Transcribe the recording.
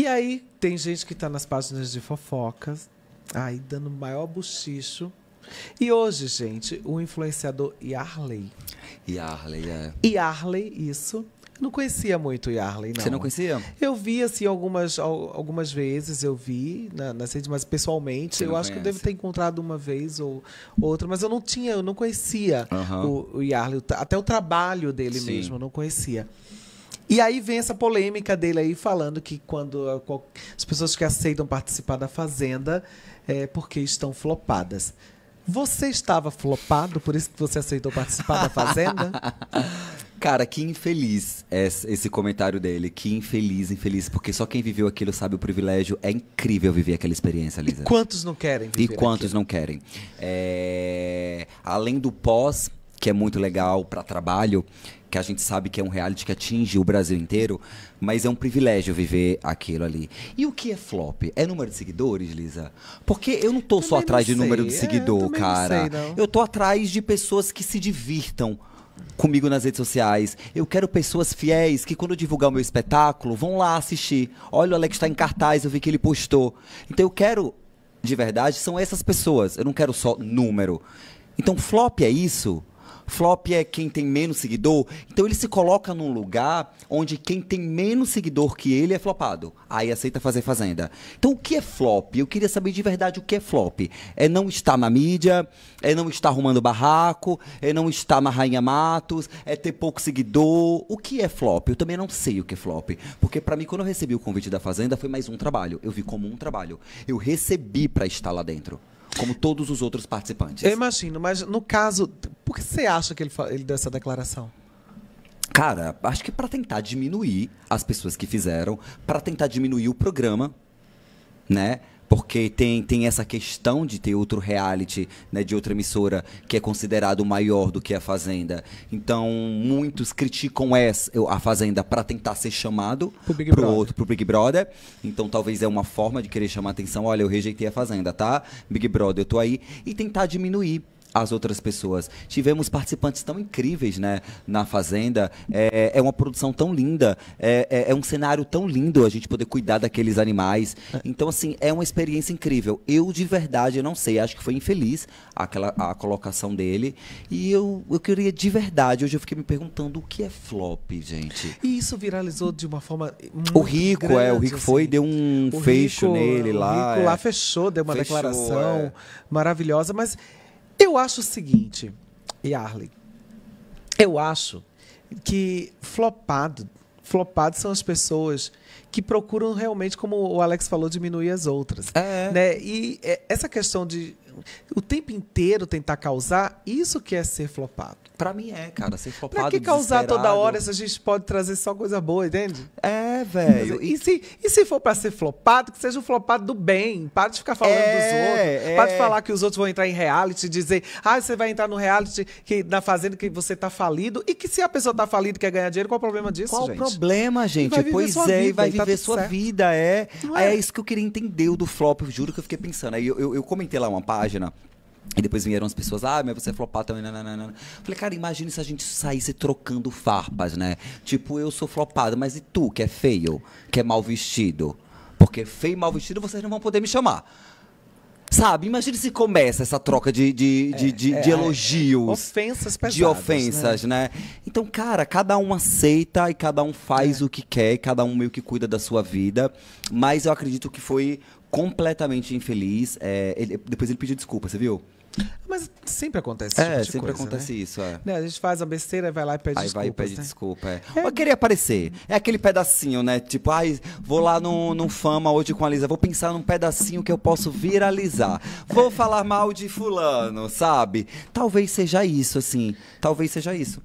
E aí tem gente que está nas páginas de fofocas, aí dando maior bochicho. E hoje, gente, o influenciador Yarley. Yarley, é. Yarley, isso. não conhecia muito o Yarley, não. Você não conhecia? Eu vi, assim, algumas, algumas vezes, eu vi na, nas redes, mas pessoalmente, eu acho conhece. que eu devo ter encontrado uma vez ou outra, mas eu não tinha, eu não conhecia uhum. o, o Yarley, até o trabalho dele Sim. mesmo, eu não conhecia. E aí vem essa polêmica dele aí falando que quando eh, as pessoas que aceitam participar da Fazenda é porque estão flopadas. Você estava flopado, por isso que você aceitou participar da Fazenda? Cara, que infeliz esse comentário dele. Que infeliz, infeliz. Porque só quem viveu aquilo sabe o privilégio. É incrível viver aquela experiência, Lisa. E quantos não querem viver E quantos aquilo? não querem. É... Além do pós, que é muito legal para trabalho, que a gente sabe que é um reality que atinge o Brasil inteiro, mas é um privilégio viver aquilo ali. E o que é flop? É número de seguidores, Lisa? Porque eu não tô também só atrás de número de é, seguidor, é, cara. Não sei, não. Eu tô atrás de pessoas que se divirtam comigo nas redes sociais. Eu quero pessoas fiéis que, quando eu divulgar o meu espetáculo, vão lá assistir. Olha, o Alex está em cartaz, eu vi que ele postou. Então eu quero, de verdade, são essas pessoas. Eu não quero só número. Então, flop é isso? Flop é quem tem menos seguidor. Então ele se coloca num lugar onde quem tem menos seguidor que ele é flopado. Aí aceita fazer fazenda. Então o que é flop? Eu queria saber de verdade o que é flop. É não estar na mídia, é não estar arrumando barraco, é não estar na Rainha Matos, é ter pouco seguidor. O que é flop? Eu também não sei o que é flop. Porque para mim, quando eu recebi o convite da fazenda, foi mais um trabalho. Eu vi como um trabalho. Eu recebi para estar lá dentro como todos os outros participantes. Eu imagino, mas no caso, por que você acha que ele, ele deu essa declaração? Cara, acho que para tentar diminuir as pessoas que fizeram, para tentar diminuir o programa, né? porque tem, tem essa questão de ter outro reality, né, de outra emissora que é considerado maior do que a Fazenda. Então, muitos criticam essa, a Fazenda para tentar ser chamado para o outro, pro Big Brother. Então, talvez é uma forma de querer chamar atenção, olha, eu rejeitei a Fazenda, tá? Big Brother, eu tô aí e tentar diminuir as outras pessoas. Tivemos participantes tão incríveis né, na Fazenda. É, é, é uma produção tão linda. É, é, é, um cenário tão lindo a gente poder cuidar daqueles animais. É. Então, assim, é uma experiência incrível. Eu, de verdade, eu não sei. Acho que foi infeliz aquela, a colocação dele. E eu, eu queria, de verdade, hoje eu fiquei me perguntando o que é flop, gente. E isso viralizou de uma forma. o Rico, grande, é. O Rico assim. foi e deu um o fecho Rico, nele lá. O Rico é. lá fechou, deu uma fechou, declaração maravilhosa. Mas eu acho o seguinte, Yarley. Eu acho que flopado, flopado são as pessoas que procuram realmente, como o Alex falou, diminuir as outras. É. Né? E é, essa questão de o tempo inteiro tentar causar, isso que é ser flopado. Pra mim é, cara, ser flopado. Pra que causar toda hora se a gente pode trazer só coisa boa, entende? É, velho. E, se, e se for para ser flopado, que seja um flopado do bem. Para de ficar falando é, dos outros. É. Para de falar que os outros vão entrar em reality, dizer, ah, você vai entrar no reality que, na fazenda que você tá falido. E que se a pessoa tá falida e quer ganhar dinheiro, qual o problema disso? Qual o problema, gente? Pois é, vida vai tá viver tá sua certo. vida, é. é. é. isso que eu queria entender do flop, eu juro que eu fiquei pensando. Aí eu, eu, eu comentei lá uma página e depois vieram as pessoas, ah, mas você é flopado também, nananana. Falei, cara, imagina se a gente saísse trocando farpas, né? Tipo, eu sou flopado, mas e tu, que é feio, que é mal vestido? Porque feio e mal vestido vocês não vão poder me chamar. Sabe? Imagina se começa essa troca de, de, é, de, é, de, é, de elogios. É. Ofensas pesadas. De ofensas, né? né? Então, cara, cada um aceita e cada um faz é. o que quer, cada um meio que cuida da sua vida. Mas eu acredito que foi completamente infeliz. Ele, depois ele pediu desculpa, você viu? Mas sempre acontece É, tipo sempre coisa, acontece né? isso. É. Né, A gente faz a besteira, vai lá e pede Aí vai e pede né? desculpa. É. É. Eu queria aparecer. É aquele pedacinho, né? Tipo, ai, vou lá no, no Fama hoje com a Lisa, vou pensar num pedacinho que eu posso viralizar. Vou falar mal de fulano, sabe? Talvez seja isso, assim. Talvez seja isso.